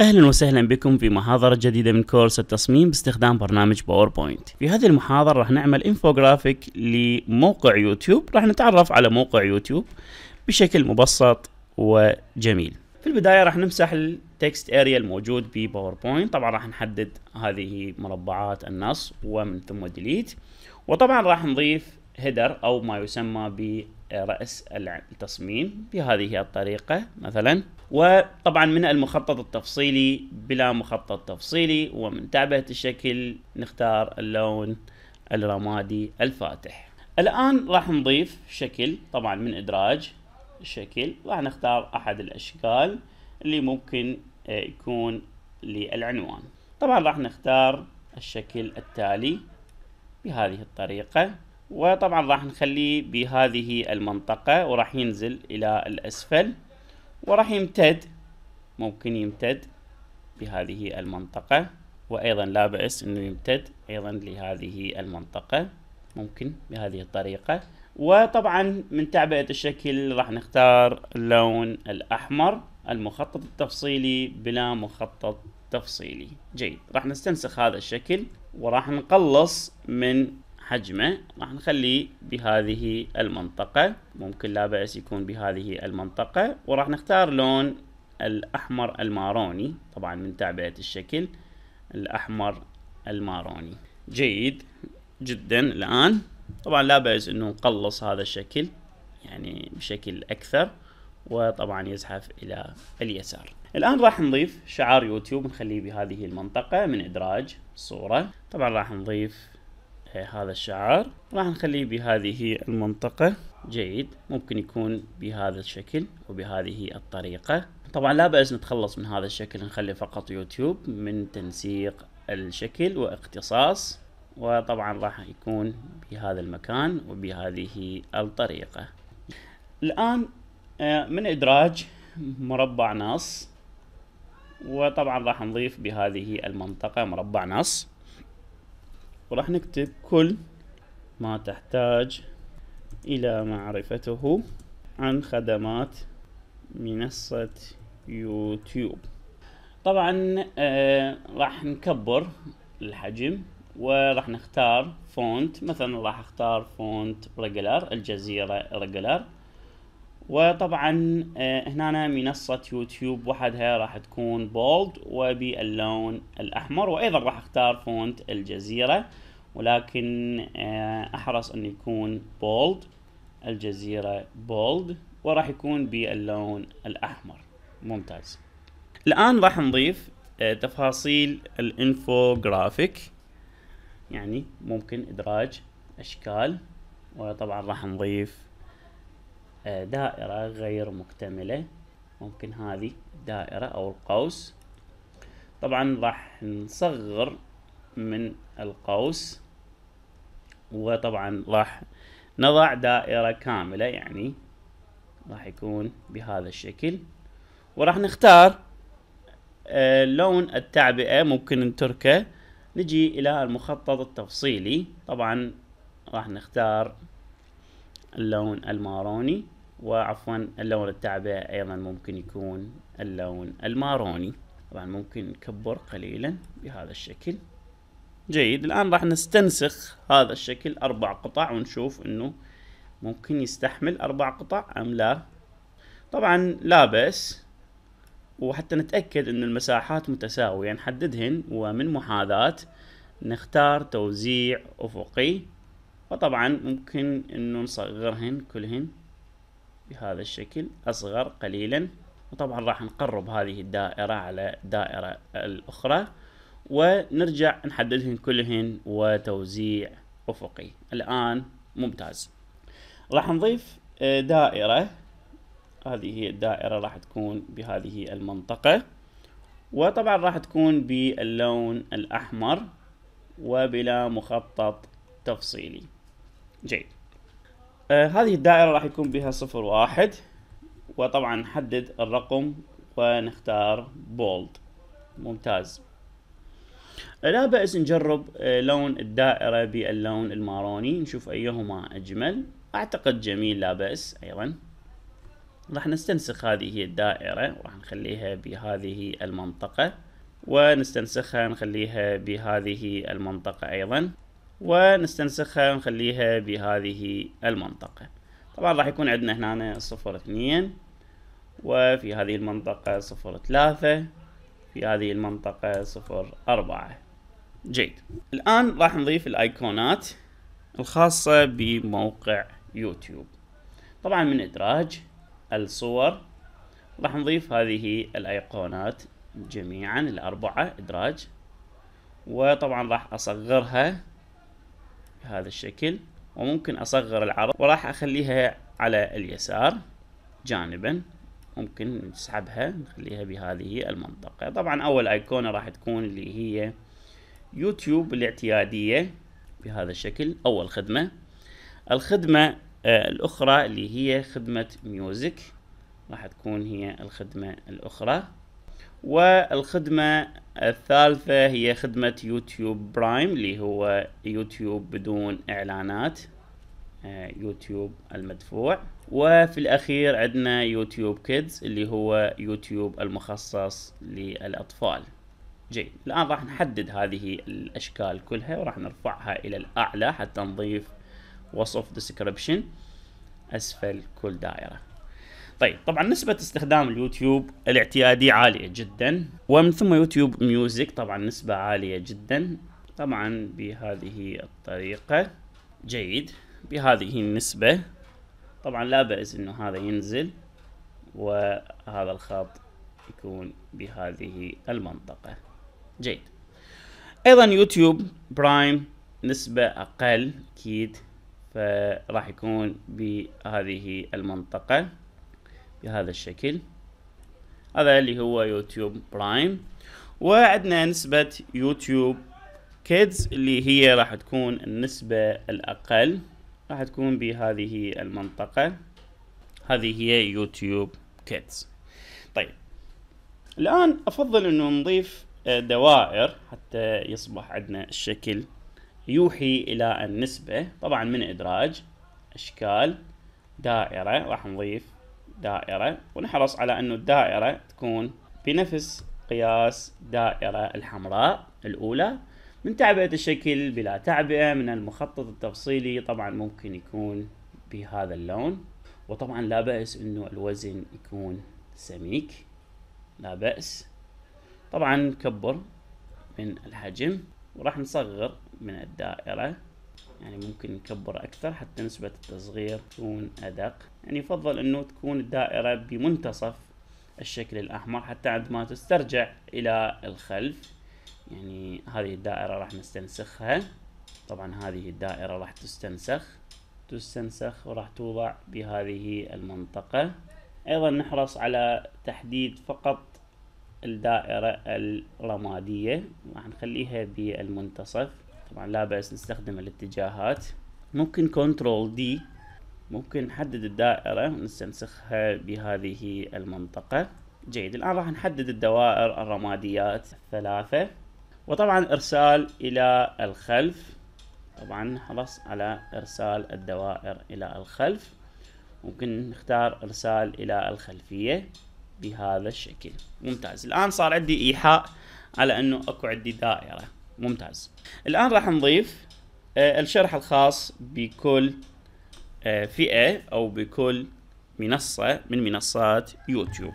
اهلا وسهلا بكم في محاضرة جديدة من كورس التصميم باستخدام برنامج باوربوينت. في هذه المحاضرة راح نعمل انفوجرافيك لموقع يوتيوب، راح نتعرف على موقع يوتيوب بشكل مبسط وجميل. في البداية راح نمسح التكست اريا الموجود بباوربوينت، طبعا راح نحدد هذه مربعات النص ومن ثم ديليت، وطبعا راح نضيف هيدر او ما يسمى رأس التصميم بهذه الطريقة مثلا وطبعا من المخطط التفصيلي بلا مخطط تفصيلي ومن تعبئة الشكل نختار اللون الرمادي الفاتح الآن راح نضيف شكل طبعا من إدراج الشكل راح نختار أحد الأشكال اللي ممكن آه، يكون للعنوان طبعا راح نختار الشكل التالي بهذه الطريقة وطبعا راح نخليه بهذه المنطقة وراح ينزل إلى الأسفل وراح يمتد ممكن يمتد بهذه المنطقة وأيضا لا بأس أنه يمتد أيضا لهذه المنطقة ممكن بهذه الطريقة وطبعا من تعبئة الشكل راح نختار اللون الأحمر المخطط التفصيلي بلا مخطط تفصيلي جيد راح نستنسخ هذا الشكل وراح نقلص من حجمه راح نخليه بهذه المنطقة ممكن لا بأس يكون بهذه المنطقة وراح نختار لون الأحمر الماروني طبعا من تعبئة الشكل الأحمر الماروني جيد جدا الآن طبعا لا بأس أنه نقلص هذا الشكل يعني بشكل أكثر وطبعا يزحف إلى اليسار الآن راح نضيف شعار يوتيوب نخليه بهذه المنطقة من إدراج صورة طبعا راح نضيف إيه، هذا الشعار راح نخليه بهذه المنطقة جيد ممكن يكون بهذا الشكل وبهذه الطريقة طبعا لا بأس نتخلص من هذا الشكل نخلي فقط يوتيوب من تنسيق الشكل واختصاص وطبعا راح يكون بهذا المكان وبهذه الطريقة الآن إيه، من إدراج مربع نص وطبعا راح نضيف بهذه المنطقة مربع نص وراح نكتب كل ما تحتاج إلى معرفته عن خدمات منصة يوتيوب طبعا آه راح نكبر الحجم وراح نختار فونت مثلا راح اختار فونت ريجلر الجزيرة ريجلر وطبعا آه، هنا منصة يوتيوب وحدها راح تكون بولد وباللون الأحمر وأيضا راح اختار فونت الجزيرة ولكن آه، أحرص أن يكون بولد الجزيرة بولد وراح يكون باللون الأحمر ممتاز الآن راح نضيف آه، تفاصيل الانفوغرافيك يعني ممكن إدراج أشكال وطبعا راح نضيف آه، دائرة غير مكتملة ممكن هذه دائرة أو القوس طبعا راح نصغر من القوس وطبعا راح نضع دائرة كاملة يعني راح يكون بهذا الشكل وراح نختار آه، لون التعبئة ممكن نتركه نجي إلى المخطط التفصيلي طبعا راح نختار اللون الماروني وعفوا اللون التعبئة أيضا ممكن يكون اللون الماروني طبعا ممكن نكبر قليلا بهذا الشكل جيد الآن راح نستنسخ هذا الشكل أربع قطع ونشوف أنه ممكن يستحمل أربع قطع أم لا طبعا لا بأس وحتى نتأكد أن المساحات متساوية نحددهن ومن محاذاة نختار توزيع أفقي وطبعا ممكن انه نصغرهن كلهن بهذا الشكل اصغر قليلا وطبعا راح نقرب هذه الدائرة على الدائرة الاخرى ونرجع نحددهن كلهن وتوزيع افقي الان ممتاز راح نضيف آه، دائرة هذه هي الدائرة راح تكون بهذه المنطقة وطبعا راح تكون باللون الأحمر وبلا مخطط تفصيلي جيد آه هذه الدائرة راح يكون بها صفر واحد وطبعا نحدد الرقم ونختار بولد ممتاز آه، لا بأس نجرب آه، لون الدائرة باللون الماروني نشوف أيهما أجمل أعتقد جميل لا بأس أيضا راح نستنسخ هذه الدائرة وراح نخليها بهذه المنطقة ونستنسخها نخليها بهذه المنطقة أيضا ونستنسخها ونخليها بهذه المنطقة طبعا راح يكون عندنا هنا صفر اثنين وفي هذه المنطقة صفر ثلاثة في هذه المنطقة صفر أربعة جيد الآن راح نضيف الأيقونات الخاصة بموقع يوتيوب طبعا من إدراج الصور راح نضيف هذه الأيقونات جميعا الأربعة إدراج وطبعا راح أصغرها بهذا الشكل وممكن أصغر العرض وراح أخليها على اليسار جانبا ممكن نسحبها نخليها بهذه المنطقة طبعا أول أيقونة راح تكون اللي هي يوتيوب الاعتيادية بهذا الشكل أول خدمة الخدمة آه، الأخرى اللي هي خدمة ميوزك راح تكون هي الخدمة الأخرى والخدمة الثالثة هي خدمة يوتيوب برايم اللي هو يوتيوب بدون إعلانات آه، يوتيوب المدفوع وفي الأخير عندنا يوتيوب كيدز اللي هو يوتيوب المخصص للأطفال جيد الآن راح نحدد هذه الأشكال كلها وراح نرفعها إلى الأعلى حتى نضيف وصف ديسكريبشن أسفل كل دائرة طيب طبعا نسبة استخدام اليوتيوب الاعتيادي عالية جدا ومن ثم يوتيوب ميوزك طبعا نسبة عالية جدا طبعا بهذه الطريقة جيد بهذه النسبة طبعا لا بأس انه هذا ينزل وهذا الخط يكون بهذه المنطقة جيد ايضا يوتيوب برايم نسبة اقل اكيد فراح يكون بهذه المنطقة بهذا الشكل هذا اللي هو يوتيوب برايم وعندنا نسبة يوتيوب كيدز اللي هي راح تكون النسبة الأقل راح تكون بهذه المنطقة هذه هي يوتيوب كيدز طيب الآن أفضل أنه نضيف دوائر حتى يصبح عندنا الشكل يوحي إلى النسبة طبعا من إدراج أشكال دائرة راح نضيف دائرة ونحرص على أنه الدائرة تكون بنفس قياس دائرة الحمراء الأولى من تعبئة الشكل بلا تعبئة من المخطط التفصيلي طبعا ممكن يكون بهذا اللون وطبعا لا بأس أنه الوزن يكون سميك لا بأس طبعا نكبر من الحجم وراح نصغر من الدائرة يعني ممكن نكبر أكثر حتى نسبة التصغير تكون أدق يعني يفضل أنه تكون الدائرة بمنتصف الشكل الأحمر حتى عندما تسترجع إلى الخلف يعني هذه الدائرة راح نستنسخها طبعا هذه الدائرة راح تستنسخ تستنسخ وراح توضع بهذه المنطقة أيضا نحرص على تحديد فقط الدائرة الرمادية راح نخليها بالمنتصف طبعا لا بأس نستخدم الاتجاهات ممكن كنترول دي ممكن نحدد الدائرة ونستنسخها بهذه المنطقة جيد الآن راح نحدد الدوائر الرماديات الثلاثة وطبعا إرسال إلى الخلف طبعا نحرص على إرسال الدوائر إلى الخلف ممكن نختار إرسال إلى الخلفية بهذا الشكل ممتاز الآن صار عندي إيحاء على أنه أكو عندي دائرة ممتاز الآن راح نضيف آه، الشرح الخاص بكل آه، فئة أو بكل منصة من منصات يوتيوب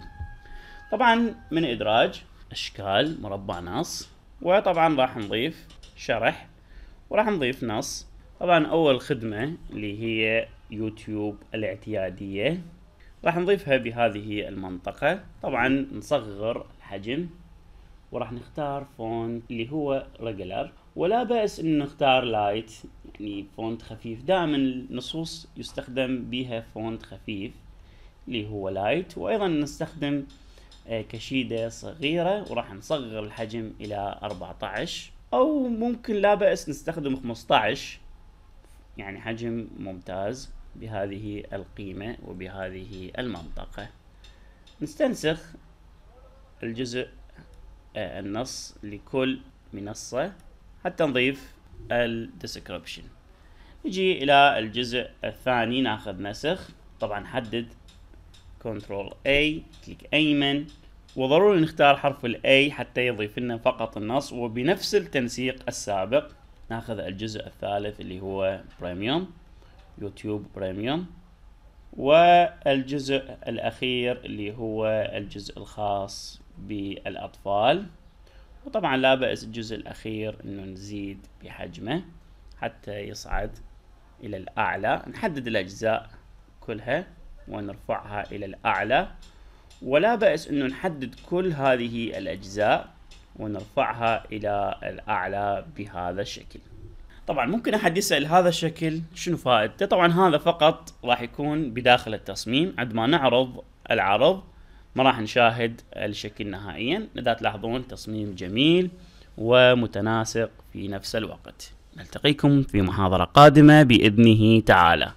طبعا من إدراج أشكال مربع نص وطبعا راح نضيف شرح وراح نضيف نص طبعا أول خدمة اللي هي يوتيوب الاعتيادية راح نضيفها بهذه المنطقة طبعا نصغر الحجم وراح نختار فونت اللي هو ريجلر ولا بأس ان نختار لايت يعني فونت خفيف دائما النصوص يستخدم بها فونت خفيف اللي هو لايت وايضا نستخدم آه، كشيدة صغيرة وراح نصغر الحجم الى 14 او ممكن لا بأس نستخدم 15 يعني حجم ممتاز بهذه القيمة وبهذه المنطقة نستنسخ الجزء آه، النص لكل منصة حتى نضيف الديسكربشن نجي إلى الجزء الثاني ناخذ نسخ طبعا حدد كنترول A كليك أيمن وضروري نختار حرف ال A حتى يضيف لنا فقط النص وبنفس التنسيق السابق ناخذ الجزء الثالث اللي هو بريميوم يوتيوب بريميوم والجزء الأخير اللي هو الجزء الخاص بالأطفال وطبعا لا بأس الجزء الأخير أنه نزيد بحجمه حتى يصعد إلى الأعلى نحدد الأجزاء كلها ونرفعها إلى الأعلى ولا بأس أنه نحدد كل هذه الأجزاء ونرفعها إلى الأعلى بهذا الشكل طبعا ممكن أحد يسأل هذا الشكل شنو فائدته طبعا هذا فقط راح يكون بداخل التصميم عندما نعرض العرض ما راح نشاهد الشكل نهائيا اذا تلاحظون تصميم جميل ومتناسق في نفس الوقت نلتقيكم في محاضرة قادمة بإذنه تعالى